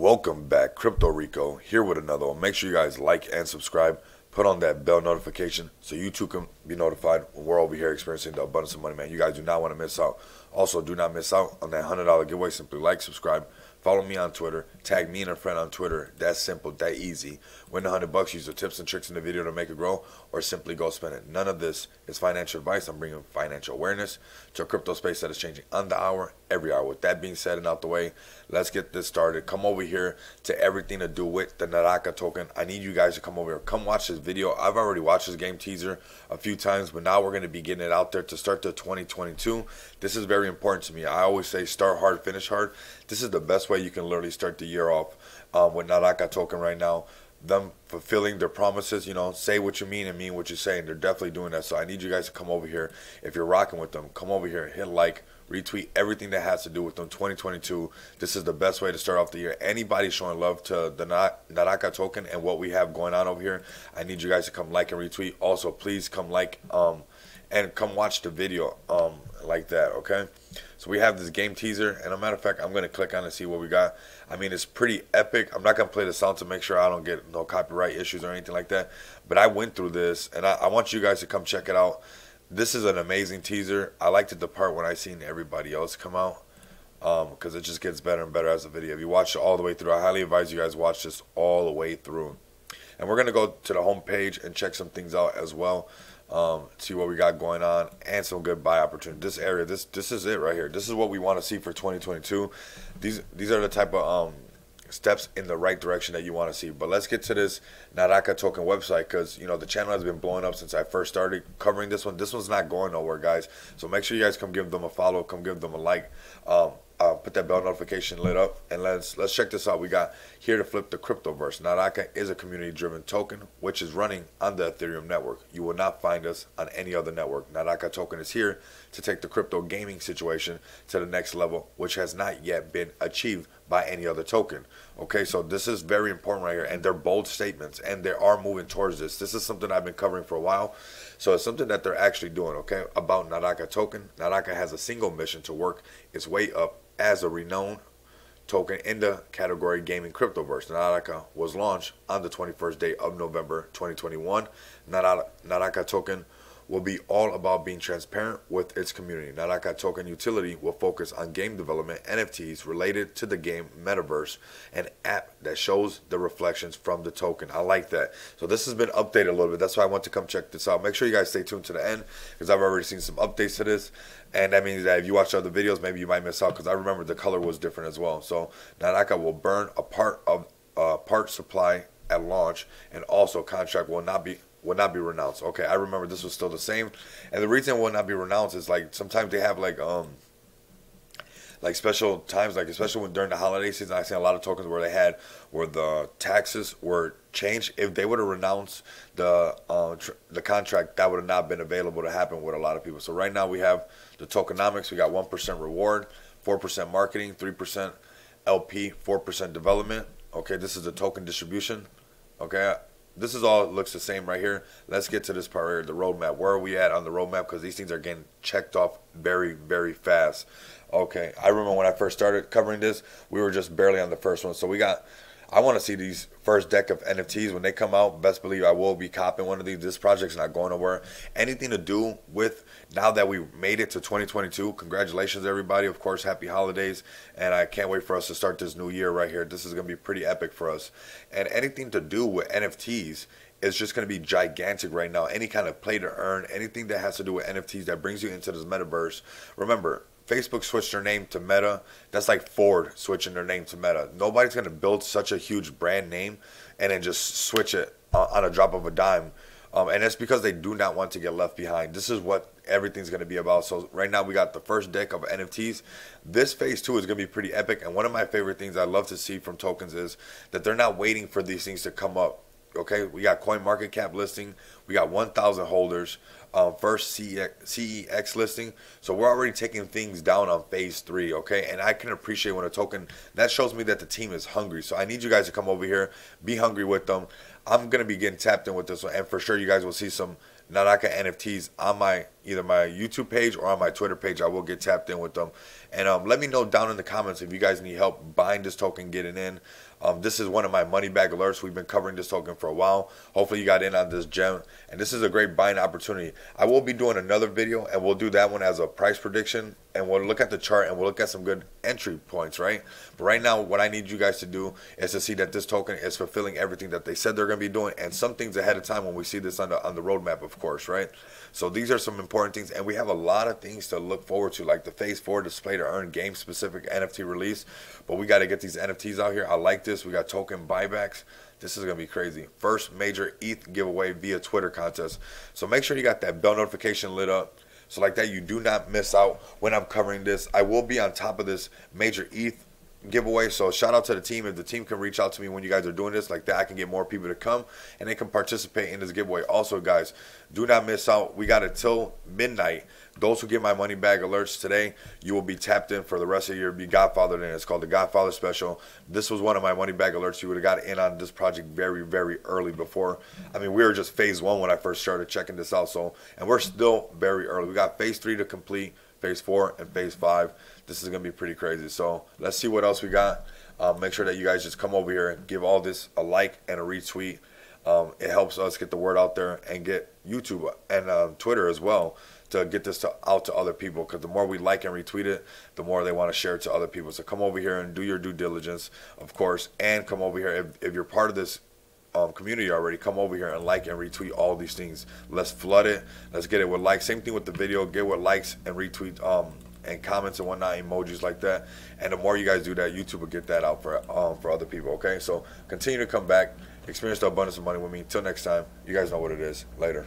Welcome back, Crypto Rico, here with another one. Make sure you guys like and subscribe. Put on that bell notification so you too can be notified when we're over here experiencing the abundance of money, man. You guys do not want to miss out. Also, do not miss out on that $100 giveaway. Simply like, subscribe, Follow me on Twitter. Tag me and a friend on Twitter. That's simple, that easy. Win 100 bucks. Use the tips and tricks in the video to make it grow or simply go spend it. None of this is financial advice. I'm bringing financial awareness to a crypto space that is changing on the hour, every hour. With that being said and out the way, let's get this started. Come over here to everything to do with the Naraka token. I need you guys to come over here. Come watch this video. I've already watched this game teaser a few times, but now we're going to be getting it out there to start the 2022. This is very important to me. I always say start hard, finish hard. This is the best way you can literally start the year off um, with Naraka Token right now them fulfilling their promises. You know, say what you mean and mean what you say, and they're definitely doing that. So I need you guys to come over here. If you're rocking with them, come over here, hit like, retweet everything that has to do with them. 2022. This is the best way to start off the year. Anybody showing love to the Naraka token and what we have going on over here, I need you guys to come like and retweet. Also, please come like um and come watch the video. Um, like that, okay? So we have this game teaser, and a matter of fact, I'm gonna click on and see what we got. I mean, it's pretty epic. I'm not gonna play the sound to make sure I don't get no copyright issues or anything like that. But I went through this, and I, I want you guys to come check it out. This is an amazing teaser. I liked it the part when I seen everybody else come out because um, it just gets better and better as the video. If you watch it all the way through, I highly advise you guys watch this all the way through. And we're gonna go to the home page and check some things out as well um, see what we got going on and some good buy opportunities. This area, this this is it right here. This is what we want to see for 2022. These these are the type of um, steps in the right direction that you want to see. But let's get to this Naraka token website because you know the channel has been blowing up since I first started covering this one. This one's not going nowhere, guys. So make sure you guys come give them a follow, come give them a like. Um, put that bell notification lit up, and let's let's check this out. We got here to flip the cryptoverse. Naraka is a community-driven token which is running on the Ethereum network. You will not find us on any other network. Naraka token is here to take the crypto gaming situation to the next level, which has not yet been achieved by any other token. Okay, so this is very important right here, and they're bold statements, and they are moving towards this. This is something I've been covering for a while, so it's something that they're actually doing. Okay, about Naraka token. Naraka has a single mission to work its way up as a renowned token in the category Gaming Cryptoverse. Naraka was launched on the 21st day of November 2021. Naraka, token will be all about being transparent with its community. Naraka Token Utility will focus on game development, NFTs related to the game metaverse, an app that shows the reflections from the token. I like that. So this has been updated a little bit. That's why I want to come check this out. Make sure you guys stay tuned to the end because I've already seen some updates to this. And that means that if you watch other videos, maybe you might miss out because I remember the color was different as well. So Naraka will burn a part of uh, part supply at launch and also contract will not be would not be renounced. Okay, I remember this was still the same. And the reason it would not be renounced is like sometimes they have like um like special times, like especially when during the holiday season, I seen a lot of tokens where they had where the taxes were changed. If they would have renounced the uh, tr- the contract, that would have not been available to happen with a lot of people. So right now we have the tokenomics. We got one percent reward, four percent marketing, three percent LP, four percent development. Okay, this is the token distribution. Okay, this is all looks the same right here. Let's get to this part here, the roadmap. Where are we at on the roadmap? Because these things are getting checked off very, very fast. Okay, I remember when I first started covering this, we were just barely on the first one. So we got I want to see these first deck of NFTs when they come out. Best believe I will be copying one of these. This project's not going nowhere. Anything to do with now that we made it to 2022. Congratulations, everybody. Of course, happy holidays. And I can't wait for us to start this new year right here. This is going to be pretty epic for us. And anything to do with NFTs is just going to be gigantic right now. Any kind of play to earn, anything that has to do with NFTs that brings you into this metaverse. Remember, Facebook switched their name to Meta. That's like Ford switching their name to Meta. Nobody's going to build such a huge brand name and then just switch it on a drop of a dime. Um, and it's because they do not want to get left behind. This is what everything's going to be about. So right now we got the first deck of NFTs. This phase two is going to be pretty epic. And one of my favorite things I love to see from tokens is that they're not waiting for these things to come up Okay, we got coin market cap listing. We got 1,000 holders. Um, first CEX, CEX listing. So we're already taking things down on phase three, okay? And I can appreciate when a token that shows me that the team is hungry. So I need you guys to come over here, be hungry with them. I'm gonna be getting tapped in with this one, and for sure you guys will see some nanaka NFTs on my either my YouTube page or on my Twitter page. I will get tapped in with them. And um, let me know down in the comments if you guys need help buying this token, getting in. Um, this is one of my money bag alerts. We've been covering this token for a while. Hopefully you got in on this gem. And this is a great buying opportunity. I will be doing another video and we'll do that one as a price prediction. And we'll look at the chart and we'll look at some good entry points, right? But right now, what I need you guys to do is to see that this token is fulfilling everything that they said they're going to be doing and some things ahead of time when we see this on the, on the roadmap, of course, right? So these are some important important things, and we have a lot of things to look forward to, like the Phase Four display to earn game-specific NFT release. But we got to get these NFTs out here. I like this. We got token buybacks. This is gonna be crazy. First major ETH giveaway via Twitter contest. So make sure you got that bell notification lit up. So like that, you do not miss out when I'm covering this. I will be on top of this major ETH giveaway. So shout out to the team. If the team can reach out to me when you guys are doing this like that, I can get more people to come and they can participate in this giveaway. Also, guys, do not miss out. We got it till midnight. Those who get my money bag alerts today, you will be tapped in for the rest of your be Godfathered in. It's called the Godfather Special. This was one of my money bag alerts. You would have got in on this project very, very early before. I mean, we were just phase one when I first started checking this out. So, and we're still very early. We got phase three to complete phase four and phase five. This is going to be pretty crazy. So let's see what else we got. Um, make sure that you guys just come over here and give all this a like and a retweet. Um, it helps us get the word out there and get YouTube and uh, Twitter as well to get this to, out to other people because the more we like and retweet it, the more they want to share it to other people. So come over here and do your due diligence, of course, and come over here if, if you're part of this um, community already. Come over here and like and retweet all these things. Let's flood it. Let's get it with likes. Same thing with the video. Get with likes and retweet um, and comments and whatnot, emojis like that. And the more you guys do that, YouTube will get that out for um, for other people. Okay, so continue to come back. Experience the abundance of money with me. Until next time, you guys know what it is. Later.